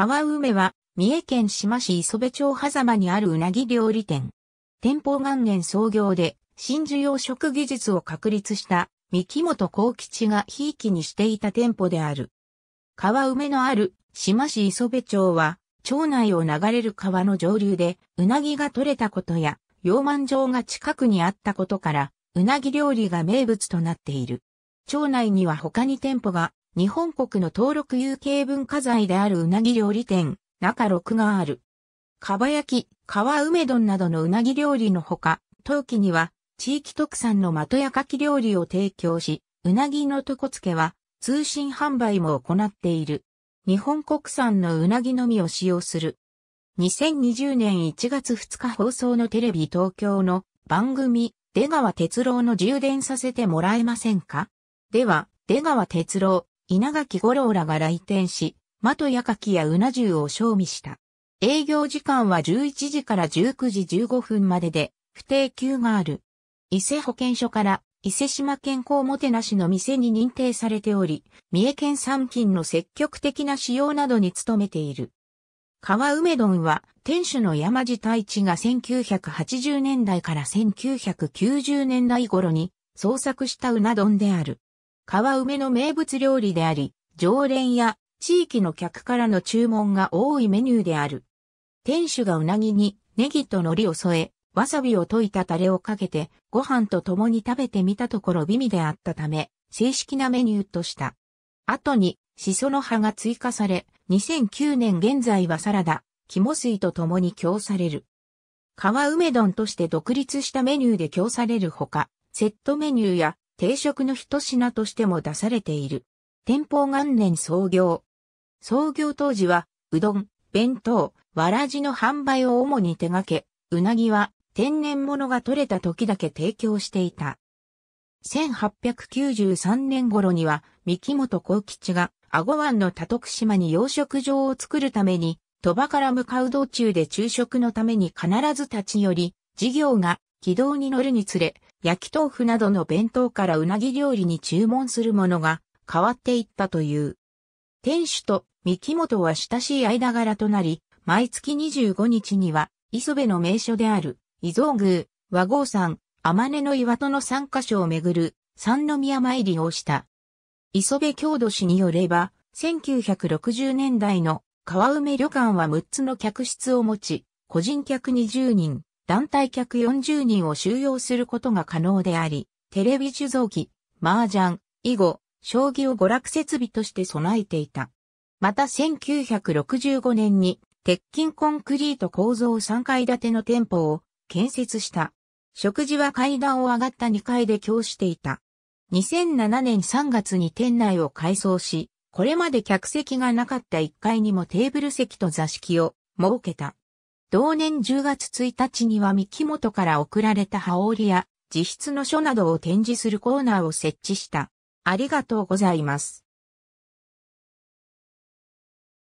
川梅は、三重県志摩市磯部町狭間にあるうなぎ料理店。店舗元年創業で、真珠養殖技術を確立した、三木本幸吉がひいきにしていた店舗である。川梅のある、志摩市磯部町は、町内を流れる川の上流で、うなぎが取れたことや、養満場が近くにあったことから、うなぎ料理が名物となっている。町内には他に店舗が日本国の登録有形文化財であるうなぎ料理店、中6がある。かば焼き、川梅丼などのうなぎ料理のほか、陶器には地域特産の的やかき料理を提供し、うなぎの床付けは通信販売も行っている。日本国産のうなぎのみを使用する。2020年1月2日放送のテレビ東京の番組、出川哲郎の充電させてもらえませんかでは、出川哲郎、稲垣五郎らが来店し、的やかきやうな重を賞味した。営業時間は11時から19時15分までで、不定休がある。伊勢保健所から、伊勢島健康もてなしの店に認定されており、三重県産品の積極的な使用などに努めている。川梅丼は、店主の山地太一が1980年代から1990年代頃に創作したうな丼である。川梅の名物料理であり、常連や地域の客からの注文が多いメニューである。店主がうなぎにネギと海苔を添え、わさびを溶いたタレをかけてご飯と共に食べてみたところ美味であったため、正式なメニューとした。後に、シソの葉が追加され、2009年現在はサラダ、肝水と共に供される。川梅丼として独立したメニューで供されるほか、セットメニューや定食の一品としても出されている。天保元年創業。創業当時は、うどん、弁当、わらじの販売を主に手掛け、うなぎは天然物が取れた時だけ提供していた。1893年頃には、三木本幸吉が、阿護湾の多徳島に養殖場を作るために、鳥羽から向かう道中で昼食のために必ず立ち寄り、事業が軌道に乗るにつれ、焼き豆腐などの弁当からうなぎ料理に注文するものが変わっていったという。店主と三木本は親しい間柄となり、毎月25日には磯部の名所である伊蔵宮、和合山、天音の岩戸の3カ所を巡る三宮参りをした。磯部郷土氏によれば、1960年代の川梅旅館は6つの客室を持ち、個人客20人、団体客40人を収容することが可能であり、テレビ受像機、麻雀、囲碁、将棋を娯楽設備として備えていた。また1965年に鉄筋コンクリート構造3階建ての店舗を建設した。食事は階段を上がった2階で供していた。2007年3月に店内を改装し、これまで客席がなかった1階にもテーブル席と座敷を設けた。同年10月1日には三木本から送られた羽織や自筆の書などを展示するコーナーを設置した。ありがとうございます。